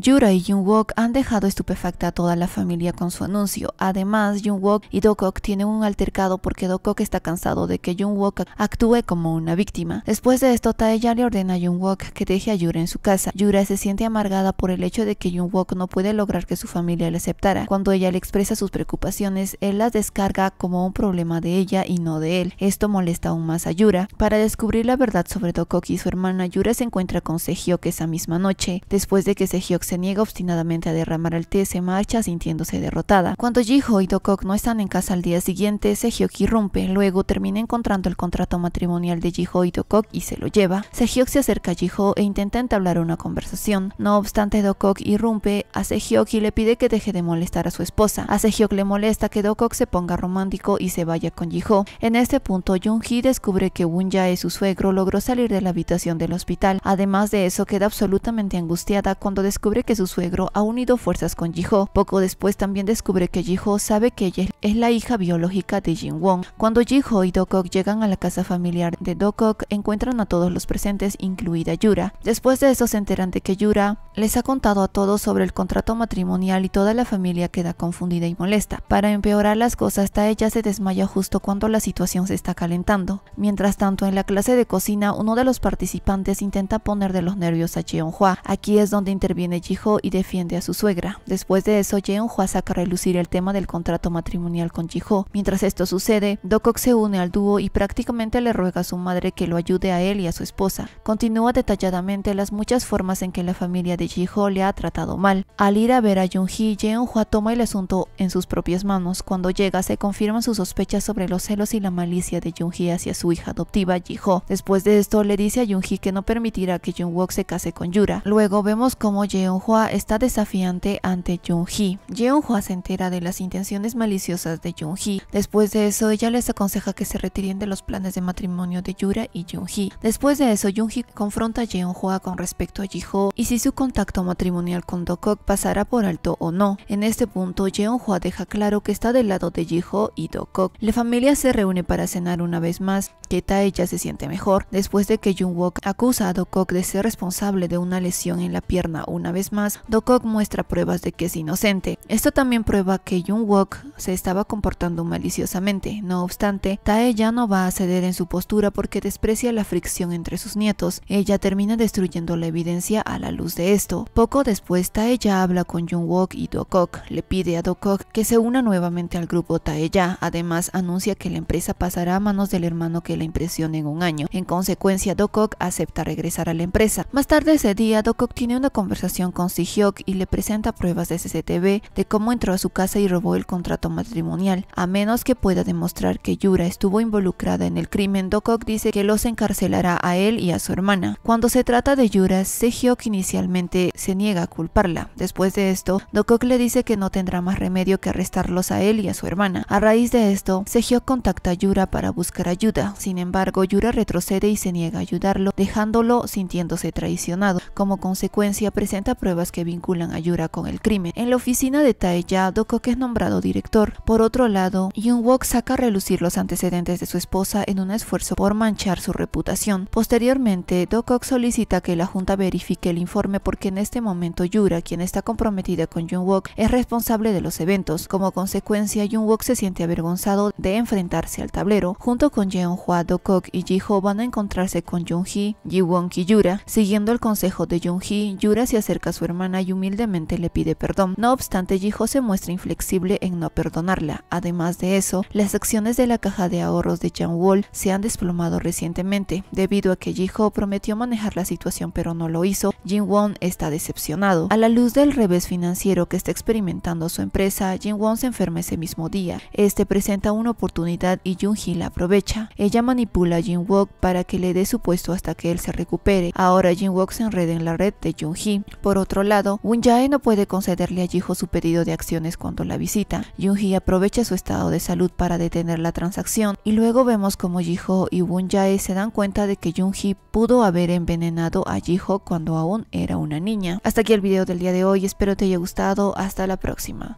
Yura y Wook han dejado estupefacta a toda la familia con su anuncio. Además, Wook y Dokok tienen un altercado porque Dokok está cansado de que Wook actúe como una víctima. Después de esto, Taeya le ordena a Wook que deje a Yura en su casa. Yura se siente amargada por el hecho de que Wook no puede lograr que su familia le aceptara. Cuando ella le expresa sus preocupaciones, él las descarga como un problema de ella y no de él. Esto molesta aún más a Yura. Para descubrir la verdad sobre Dokok y su hermana, Yura se encuentra con Sehyok esa misma noche. Después de que Sehyok se niega obstinadamente a derramar el té, se marcha sintiéndose derrotada. Cuando Jiho y Dokok no están en casa al día siguiente, Sehyok irrumpe, luego termina encontrando el contrato matrimonial de Jiho y Dokok y se lo lleva. Sehyok se acerca a Jiho e intenta entablar una conversación. No obstante, Dokok irrumpe a Sehyok y le pide que deje de molestar a su esposa. A Sehyok le molesta que Dokok se ponga romántico y se vaya con Jiho. En este punto, Jung-hee descubre que ya es su suegro, logró salir de la habitación del hospital. Además de eso, queda absolutamente angustiada cuando descubre que su suegro ha unido fuerzas con Jiho. Poco después también descubre que Jiho sabe que ella es la hija biológica de Jin Won. Cuando Jiho y Dokok llegan a la casa familiar de Dokok, encuentran a todos los presentes, incluida Yura. Después de eso se enteran de que Yura les ha contado a todos sobre el contrato matrimonial y toda la familia queda confundida y molesta. Para empeorar las cosas, hasta se desmaya justo cuando la situación se está calentando. Mientras tanto, en la clase de cocina, uno de los participantes intenta poner de los nervios a Hua. Aquí es donde interviene Jiho y defiende a su suegra. Después de eso, Jeonhua saca a relucir el tema del contrato matrimonial con Jiho. Mientras esto sucede, Dokok se une al dúo y prácticamente le ruega a su madre que lo ayude a él y a su esposa. Continúa detalladamente las muchas formas en que la familia de Jiho le ha tratado mal. Al ir a ver a Jung-hee, toma el asunto en sus propias manos. Cuando llega, se confirman sus sospechas sobre los celos y la malicia de jung hacia su hija adoptiva, ji Después de esto, le dice a jung que no permitirá que Jung-wook se case con Yura. Luego vemos cómo jeon está desafiante ante Jung-hee. se entera de las intenciones maliciosas de jung Después de eso, ella les aconseja que se retiren de los planes de matrimonio de Yura y jung Después de eso, Jung-hee confronta a jeon con respecto a ji y si su contacto contacto matrimonial con Dokok pasará por alto o no. En este punto, Jeonhua deja claro que está del lado de Jiho y Dokok. La familia se reúne para cenar una vez más. que Tae ya se siente mejor, después de que Jungwook acusa a Dokok de ser responsable de una lesión en la pierna una vez más, Dokok muestra pruebas de que es inocente. Esto también prueba que Jungwook se estaba comportando maliciosamente. No obstante, Tae ya no va a ceder en su postura porque desprecia la fricción entre sus nietos. Ella termina destruyendo la evidencia a la luz de esto poco después Taeya habla con Jungwook y Dokok, le pide a Dokok que se una nuevamente al grupo Taeya, además anuncia que la empresa pasará a manos del hermano que la impresiona en un año. En consecuencia, Dokok acepta regresar a la empresa. Más tarde ese día, Dokok tiene una conversación con Sihyok y le presenta pruebas de CCTV de cómo entró a su casa y robó el contrato matrimonial. A menos que pueda demostrar que Yura estuvo involucrada en el crimen, Dokok dice que los encarcelará a él y a su hermana. Cuando se trata de Yura, Se-Hyok inicialmente se niega a culparla. Después de esto, Dokok le dice que no tendrá más remedio que arrestarlos a él y a su hermana. A raíz de esto, Sehyo contacta a Yura para buscar ayuda. Sin embargo, Yura retrocede y se niega a ayudarlo, dejándolo sintiéndose traicionado. Como consecuencia, presenta pruebas que vinculan a Yura con el crimen. En la oficina de Taeya, Dokok es nombrado director. Por otro lado, yoon saca a relucir los antecedentes de su esposa en un esfuerzo por manchar su reputación. Posteriormente, Dokok solicita que la junta verifique el informe porque que en este momento Yura, quien está comprometida con Jungwook, es responsable de los eventos. Como consecuencia, Jungwook se siente avergonzado de enfrentarse al tablero. Junto con Yeonhwa, Dokok y Ji-Ho van a encontrarse con ji Jiwon y Yura. Siguiendo el consejo de Jung-Hee, Yura se acerca a su hermana y humildemente le pide perdón. No obstante, Ji-Ho se muestra inflexible en no perdonarla. Además de eso, las acciones de la caja de ahorros de Jung se han desplomado recientemente, debido a que Ji-Ho prometió manejar la situación pero no lo hizo. Jin Won está decepcionado. A la luz del revés financiero que está experimentando su empresa, Jin Won se enferma ese mismo día. Este presenta una oportunidad y Jun Hee la aprovecha. Ella manipula a Jin para que le dé su puesto hasta que él se recupere. Ahora Jin se enreda en la red de Jun Hee. Por otro lado, Woon Jae no puede concederle a Jiho su pedido de acciones cuando la visita. Jun Hee aprovecha su estado de salud para detener la transacción y luego vemos como Jiho y Woon Jae se dan cuenta de que Jun Hee pudo haber envenenado a Jiho cuando aún era una niña. Hasta aquí el video del día de hoy, espero te haya gustado, hasta la próxima.